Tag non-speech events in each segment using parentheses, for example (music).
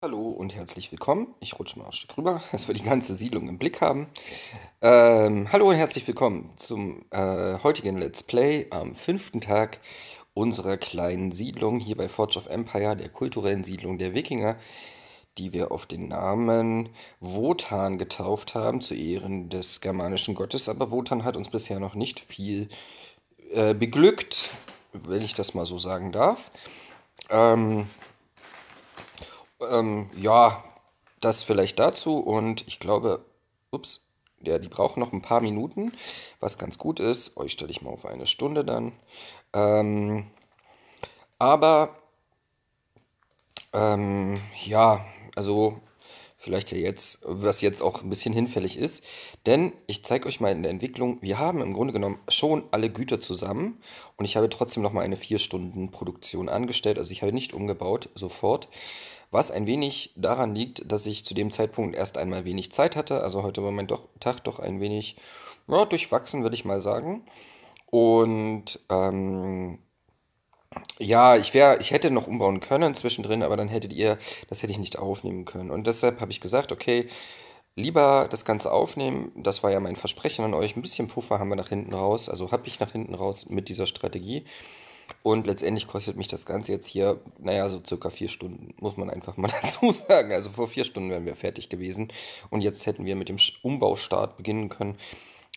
Hallo und herzlich willkommen. Ich rutsche mal ein Stück rüber, (laughs) dass wir die ganze Siedlung im Blick haben. Ähm, hallo und herzlich willkommen zum äh, heutigen Let's Play am fünften Tag unserer kleinen Siedlung hier bei Forge of Empire, der kulturellen Siedlung der Wikinger, die wir auf den Namen Wotan getauft haben, zu Ehren des germanischen Gottes. Aber Wotan hat uns bisher noch nicht viel äh, beglückt, wenn ich das mal so sagen darf. Ähm, ähm, ja, das vielleicht dazu und ich glaube, ups, ja, die brauchen noch ein paar Minuten, was ganz gut ist. Euch oh, stelle ich mal auf eine Stunde dann. Ähm, aber ähm, ja, also vielleicht ja jetzt, was jetzt auch ein bisschen hinfällig ist. Denn ich zeige euch mal in der Entwicklung, wir haben im Grunde genommen schon alle Güter zusammen und ich habe trotzdem nochmal eine 4-Stunden-Produktion angestellt. Also ich habe nicht umgebaut sofort, was ein wenig daran liegt, dass ich zu dem Zeitpunkt erst einmal wenig Zeit hatte. Also heute war mein doch, Tag doch ein wenig ja, durchwachsen, würde ich mal sagen. Und ähm, ja, ich wäre, ich hätte noch umbauen können zwischendrin, aber dann hättet ihr, das hätte ich nicht aufnehmen können. Und deshalb habe ich gesagt, okay, lieber das Ganze aufnehmen. Das war ja mein Versprechen an euch. Ein bisschen Puffer haben wir nach hinten raus. Also habe ich nach hinten raus mit dieser Strategie. Und letztendlich kostet mich das Ganze jetzt hier, naja, so circa vier Stunden, muss man einfach mal (laughs) dazu sagen. Also vor vier Stunden wären wir fertig gewesen. Und jetzt hätten wir mit dem Umbaustart beginnen können.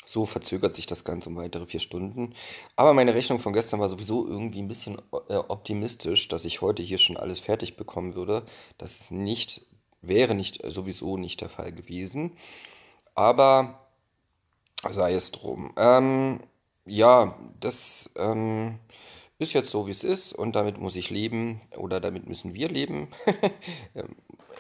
So verzögert sich das Ganze um weitere vier Stunden. Aber meine Rechnung von gestern war sowieso irgendwie ein bisschen äh, optimistisch, dass ich heute hier schon alles fertig bekommen würde. Das ist nicht, wäre nicht, äh, sowieso nicht der Fall gewesen. Aber sei es drum. Ähm, ja, das ähm, ist jetzt so, wie es ist und damit muss ich leben oder damit müssen wir leben. (laughs) Ähm,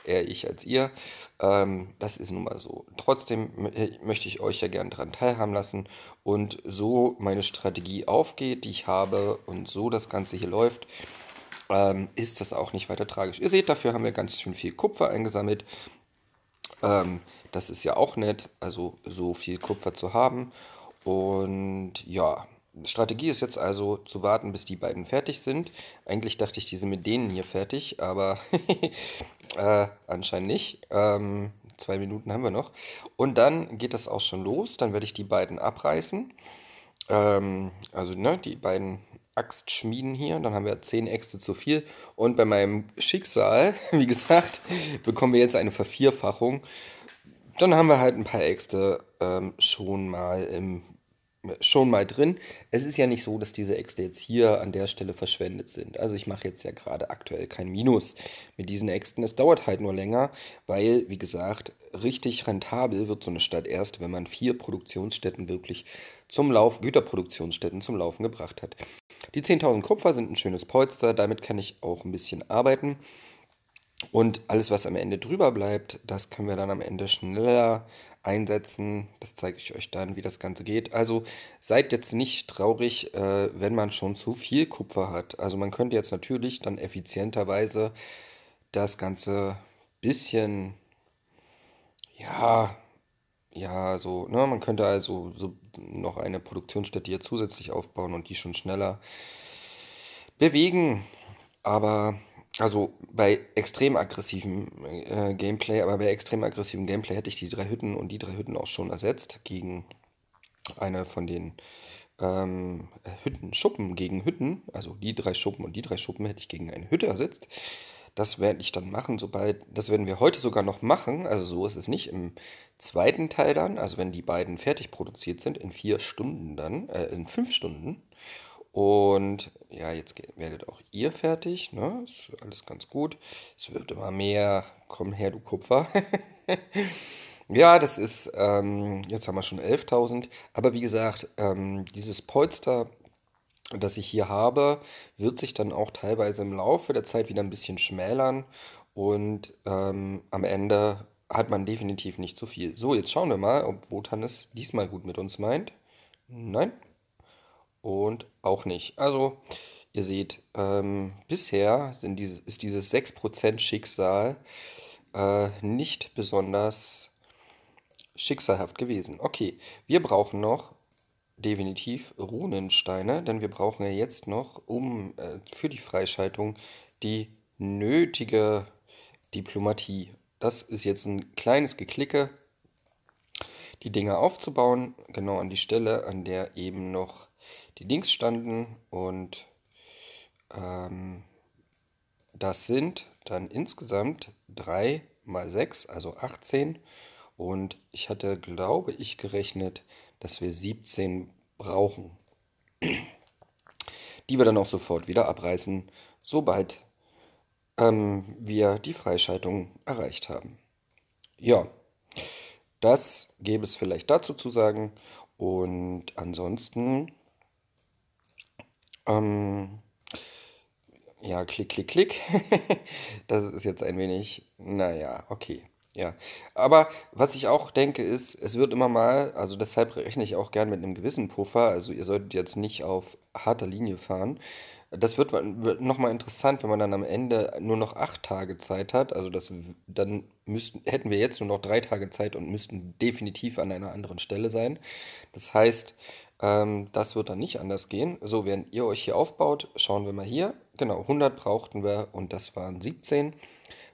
eher ich als ihr. Ähm, das ist nun mal so. Trotzdem äh, möchte ich euch ja gern daran teilhaben lassen und so meine Strategie aufgeht, die ich habe und so das Ganze hier läuft, ähm, ist das auch nicht weiter tragisch. Ihr seht, dafür haben wir ganz schön viel Kupfer eingesammelt. Ähm, das ist ja auch nett, also so viel Kupfer zu haben. Und ja, Strategie ist jetzt also zu warten, bis die beiden fertig sind. Eigentlich dachte ich, die sind mit denen hier fertig, aber (laughs) Äh, anscheinend nicht. Ähm, zwei Minuten haben wir noch. Und dann geht das auch schon los. Dann werde ich die beiden abreißen. Ähm, also ne, die beiden Axtschmieden hier. Dann haben wir zehn Äxte zu viel. Und bei meinem Schicksal, (laughs) wie gesagt, bekommen wir jetzt eine Vervierfachung. Dann haben wir halt ein paar Äxte ähm, schon mal im schon mal drin. Es ist ja nicht so, dass diese Äxte jetzt hier an der Stelle verschwendet sind. Also ich mache jetzt ja gerade aktuell kein Minus mit diesen Äxten. Es dauert halt nur länger, weil, wie gesagt, richtig rentabel wird so eine Stadt erst, wenn man vier Produktionsstätten wirklich zum Laufen, Güterproduktionsstätten zum Laufen gebracht hat. Die 10.000 Kupfer sind ein schönes Polster, damit kann ich auch ein bisschen arbeiten. Und alles, was am Ende drüber bleibt, das können wir dann am Ende schneller einsetzen. Das zeige ich euch dann, wie das Ganze geht. Also seid jetzt nicht traurig, äh, wenn man schon zu viel Kupfer hat. Also man könnte jetzt natürlich dann effizienterweise das Ganze bisschen, ja, ja, so, ne, man könnte also so noch eine Produktionsstätte hier zusätzlich aufbauen und die schon schneller bewegen. Aber also bei extrem aggressivem äh, Gameplay, aber bei extrem aggressivem Gameplay hätte ich die drei Hütten und die drei Hütten auch schon ersetzt gegen eine von den ähm, Hütten, Schuppen gegen Hütten, also die drei Schuppen und die drei Schuppen hätte ich gegen eine Hütte ersetzt. Das werde ich dann machen, sobald, das werden wir heute sogar noch machen, also so ist es nicht, im zweiten Teil dann, also wenn die beiden fertig produziert sind, in vier Stunden dann, äh, in fünf Stunden. Und ja, jetzt werdet auch ihr fertig, ne? Ist alles ganz gut. Es wird immer mehr. Komm her, du Kupfer. (laughs) ja, das ist, ähm, jetzt haben wir schon 11.000. Aber wie gesagt, ähm, dieses Polster, das ich hier habe, wird sich dann auch teilweise im Laufe der Zeit wieder ein bisschen schmälern. Und ähm, am Ende hat man definitiv nicht zu viel. So, jetzt schauen wir mal, ob Wotan es diesmal gut mit uns meint. Nein, und auch nicht. Also, ihr seht, ähm, bisher sind dieses, ist dieses 6% Schicksal äh, nicht besonders schicksalhaft gewesen. Okay, wir brauchen noch definitiv Runensteine, denn wir brauchen ja jetzt noch, um äh, für die Freischaltung die nötige Diplomatie. Das ist jetzt ein kleines Geklicke die Dinger aufzubauen, genau an die Stelle, an der eben noch die Dings standen und ähm, das sind dann insgesamt 3 mal 6, also 18 und ich hatte, glaube ich, gerechnet, dass wir 17 brauchen, die wir dann auch sofort wieder abreißen, sobald ähm, wir die Freischaltung erreicht haben. Ja, das gäbe es vielleicht dazu zu sagen. Und ansonsten, ähm, ja, klick, klick, klick. (laughs) das ist jetzt ein wenig, naja, okay. Ja, aber was ich auch denke ist, es wird immer mal, also deshalb rechne ich auch gern mit einem gewissen Puffer, also ihr solltet jetzt nicht auf harter Linie fahren, das wird, wird nochmal interessant, wenn man dann am Ende nur noch acht Tage Zeit hat. Also das, dann müssten, hätten wir jetzt nur noch drei Tage Zeit und müssten definitiv an einer anderen Stelle sein. Das heißt, ähm, das wird dann nicht anders gehen. So, während ihr euch hier aufbaut, schauen wir mal hier. Genau, 100 brauchten wir und das waren 17.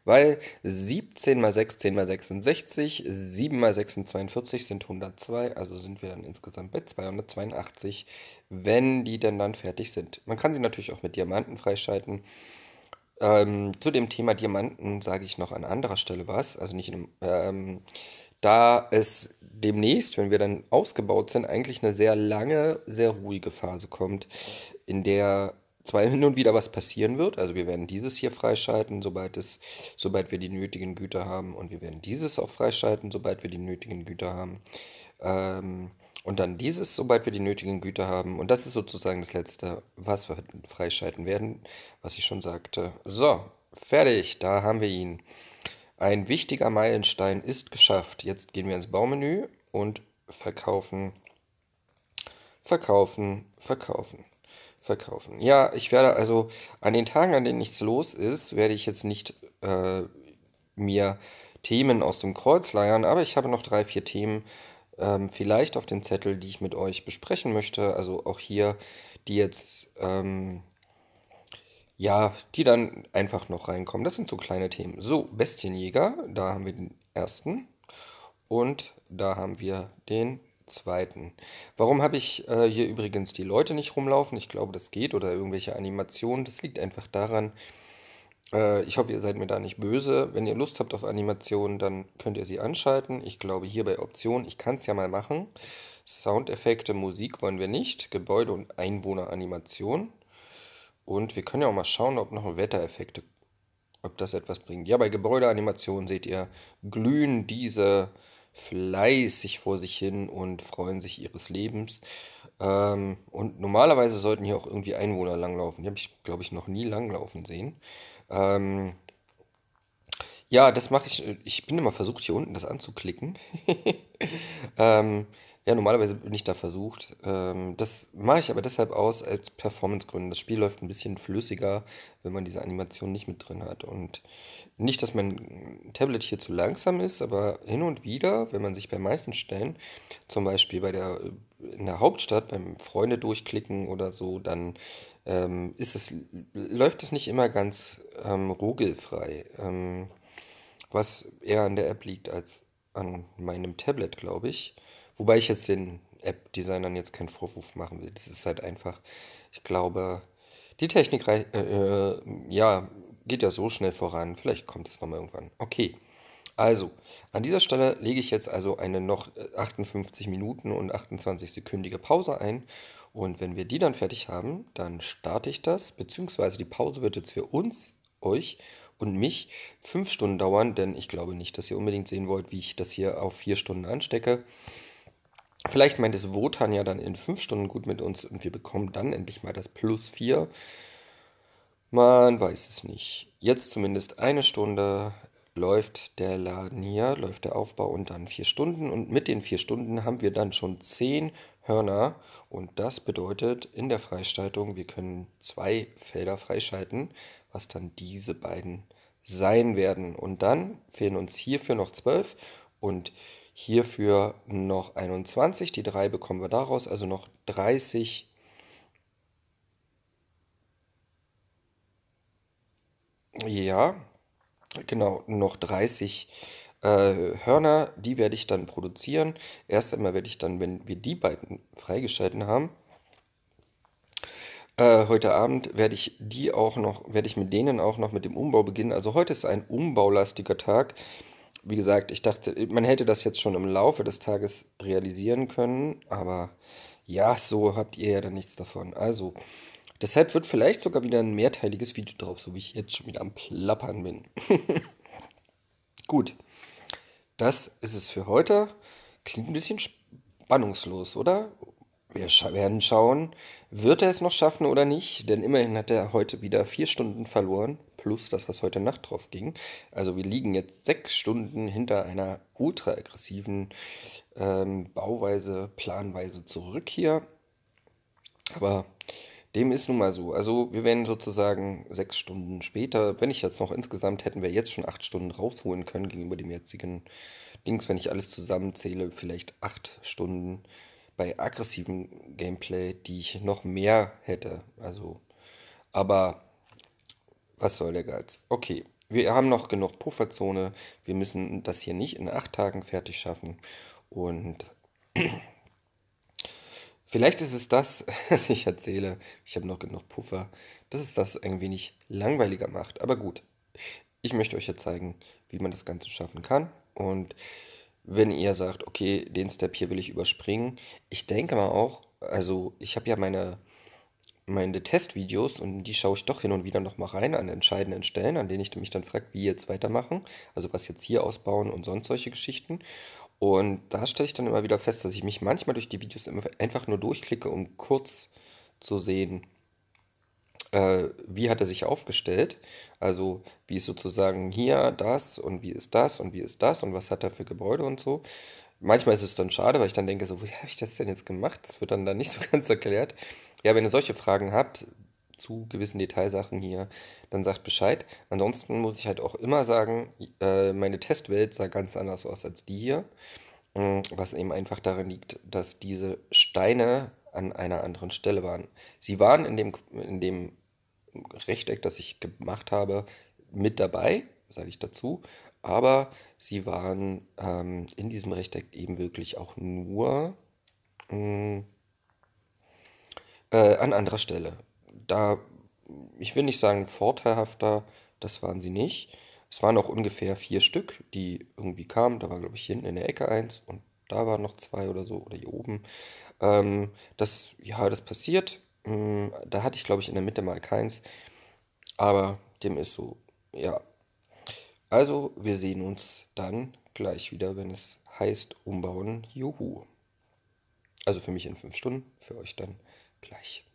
Weil 17 mal 6, 10 mal 6 sind 60, 7 mal 6 sind 42, sind 102, also sind wir dann insgesamt bei 282, wenn die denn dann fertig sind. Man kann sie natürlich auch mit Diamanten freischalten. Ähm, zu dem Thema Diamanten sage ich noch an anderer Stelle was, also nicht in einem... Ähm, da es demnächst, wenn wir dann ausgebaut sind, eigentlich eine sehr lange, sehr ruhige Phase kommt, in der zwar hin und wieder was passieren wird, also wir werden dieses hier freischalten, sobald, es, sobald wir die nötigen Güter haben und wir werden dieses auch freischalten, sobald wir die nötigen Güter haben. Ähm, und dann dieses, sobald wir die nötigen Güter haben. Und das ist sozusagen das Letzte, was wir freischalten werden, was ich schon sagte. So, fertig, da haben wir ihn. Ein wichtiger Meilenstein ist geschafft. Jetzt gehen wir ins Baumenü und verkaufen, verkaufen, verkaufen, verkaufen. Ja, ich werde also an den Tagen, an denen nichts los ist, werde ich jetzt nicht äh, mir Themen aus dem Kreuz leiern, aber ich habe noch drei, vier Themen ähm, vielleicht auf dem Zettel, die ich mit euch besprechen möchte. Also auch hier, die jetzt... Ähm, ja, die dann einfach noch reinkommen. Das sind so kleine Themen. So, Bestienjäger, da haben wir den ersten und da haben wir den zweiten. Warum habe ich äh, hier übrigens die Leute nicht rumlaufen? Ich glaube, das geht oder irgendwelche Animationen. Das liegt einfach daran, äh, ich hoffe, ihr seid mir da nicht böse. Wenn ihr Lust habt auf Animationen, dann könnt ihr sie anschalten. Ich glaube, hier bei Optionen, ich kann es ja mal machen. Soundeffekte, Musik wollen wir nicht. Gebäude und Einwohneranimation. Und wir können ja auch mal schauen, ob noch Wettereffekte, ob das etwas bringt. Ja, bei Gebäudeanimationen seht ihr, glühen diese fleißig vor sich hin und freuen sich ihres Lebens. Ähm, und normalerweise sollten hier auch irgendwie Einwohner langlaufen. Die habe ich, glaube ich, noch nie langlaufen sehen. Ähm, ja, das mache ich. Ich bin immer versucht, hier unten das anzuklicken. (laughs) ähm, ja, normalerweise bin ich da versucht. Ähm, das mache ich aber deshalb aus als Performancegründen. Das Spiel läuft ein bisschen flüssiger, wenn man diese Animation nicht mit drin hat. Und nicht, dass mein Tablet hier zu langsam ist, aber hin und wieder, wenn man sich bei meisten Stellen, zum Beispiel bei der, in der Hauptstadt, beim Freunde durchklicken oder so, dann ähm, ist es, läuft es nicht immer ganz ähm, rugelfrei. Ähm, was eher an der App liegt als an meinem Tablet, glaube ich. Wobei ich jetzt den App-Designern jetzt keinen Vorwurf machen will. Das ist halt einfach, ich glaube, die Technik äh, äh, ja, geht ja so schnell voran. Vielleicht kommt es nochmal irgendwann. Okay. Also, an dieser Stelle lege ich jetzt also eine noch 58 äh, Minuten und 28 sekündige Pause ein. Und wenn wir die dann fertig haben, dann starte ich das. Beziehungsweise die Pause wird jetzt für uns, euch und mich fünf Stunden dauern, denn ich glaube nicht, dass ihr unbedingt sehen wollt, wie ich das hier auf vier Stunden anstecke. Vielleicht meint es Wotan ja dann in fünf Stunden gut mit uns und wir bekommen dann endlich mal das Plus 4. Man weiß es nicht. Jetzt zumindest eine Stunde läuft der Laden hier, läuft der Aufbau und dann vier Stunden. Und mit den vier Stunden haben wir dann schon zehn Hörner. Und das bedeutet in der Freistaltung, wir können zwei Felder freischalten, was dann diese beiden sein werden. Und dann fehlen uns hierfür noch zwölf und Hierfür noch 21, die 3 bekommen wir daraus, also noch 30 Ja, genau, noch 30 äh, Hörner, die werde ich dann produzieren. Erst einmal werde ich dann, wenn wir die beiden freigeschalten haben, äh, heute Abend werde ich die auch noch, werde ich mit denen auch noch mit dem Umbau beginnen. Also heute ist ein umbaulastiger Tag wie gesagt, ich dachte, man hätte das jetzt schon im Laufe des Tages realisieren können, aber ja, so habt ihr ja dann nichts davon. Also, deshalb wird vielleicht sogar wieder ein mehrteiliges Video drauf, so wie ich jetzt schon wieder am Plappern bin. (laughs) Gut, das ist es für heute. Klingt ein bisschen spannungslos, oder? Wir werden schauen, wird er es noch schaffen oder nicht, denn immerhin hat er heute wieder vier Stunden verloren, plus das, was heute Nacht drauf ging. Also wir liegen jetzt sechs Stunden hinter einer ultra-aggressiven ähm, Bauweise, Planweise zurück hier. Aber dem ist nun mal so. Also wir wären sozusagen sechs Stunden später, wenn ich jetzt noch insgesamt, hätten wir jetzt schon acht Stunden rausholen können gegenüber dem jetzigen Dings, wenn ich alles zusammenzähle, vielleicht acht Stunden bei aggressivem Gameplay, die ich noch mehr hätte. Also, aber was soll der Geiz? Okay, wir haben noch genug Pufferzone. Wir müssen das hier nicht in acht Tagen fertig schaffen. Und (clears throat) vielleicht ist es das, (laughs) was ich erzähle. Ich habe noch genug Puffer, dass es das ein wenig langweiliger macht. Aber gut, ich möchte euch ja zeigen, wie man das Ganze schaffen kann. Und wenn ihr sagt, okay, den Step hier will ich überspringen. Ich denke mal auch, also ich habe ja meine, meine Testvideos und die schaue ich doch hin und wieder nochmal rein an entscheidenden Stellen, an denen ich mich dann frage, wie jetzt weitermachen, also was jetzt hier ausbauen und sonst solche Geschichten. Und da stelle ich dann immer wieder fest, dass ich mich manchmal durch die Videos einfach nur durchklicke, um kurz zu sehen, äh, wie hat er sich aufgestellt? Also wie ist sozusagen hier das und wie ist das und wie ist das und was hat er für Gebäude und so. Manchmal ist es dann schade, weil ich dann denke, so, wie habe ich das denn jetzt gemacht? Das wird dann da nicht so (laughs) ganz erklärt. Ja, wenn ihr solche Fragen habt zu gewissen Detailsachen hier, dann sagt Bescheid. Ansonsten muss ich halt auch immer sagen, äh, meine Testwelt sah ganz anders aus als die hier. Mm, was eben einfach darin liegt, dass diese Steine an einer anderen Stelle waren. Sie waren in dem, in dem Rechteck, das ich gemacht habe, mit dabei, sage ich dazu, aber sie waren ähm, in diesem Rechteck eben wirklich auch nur mh, mm, äh, an anderer Stelle. Da, ich will nicht sagen vorteilhafter, das waren sie nicht. Es waren auch ungefähr vier Stück, die irgendwie kamen. Da war, glaube ich, hinten in der Ecke eins und da waren noch zwei oder so, oder hier oben. Ähm, das, ja, das passiert. Mm, da hatte ich, glaube ich, in der Mitte mal keins. Aber dem ist so, ja. Also, wir sehen uns dann gleich wieder, wenn es heißt umbauen. Juhu. Also für mich in fünf Stunden, für euch dann gleich.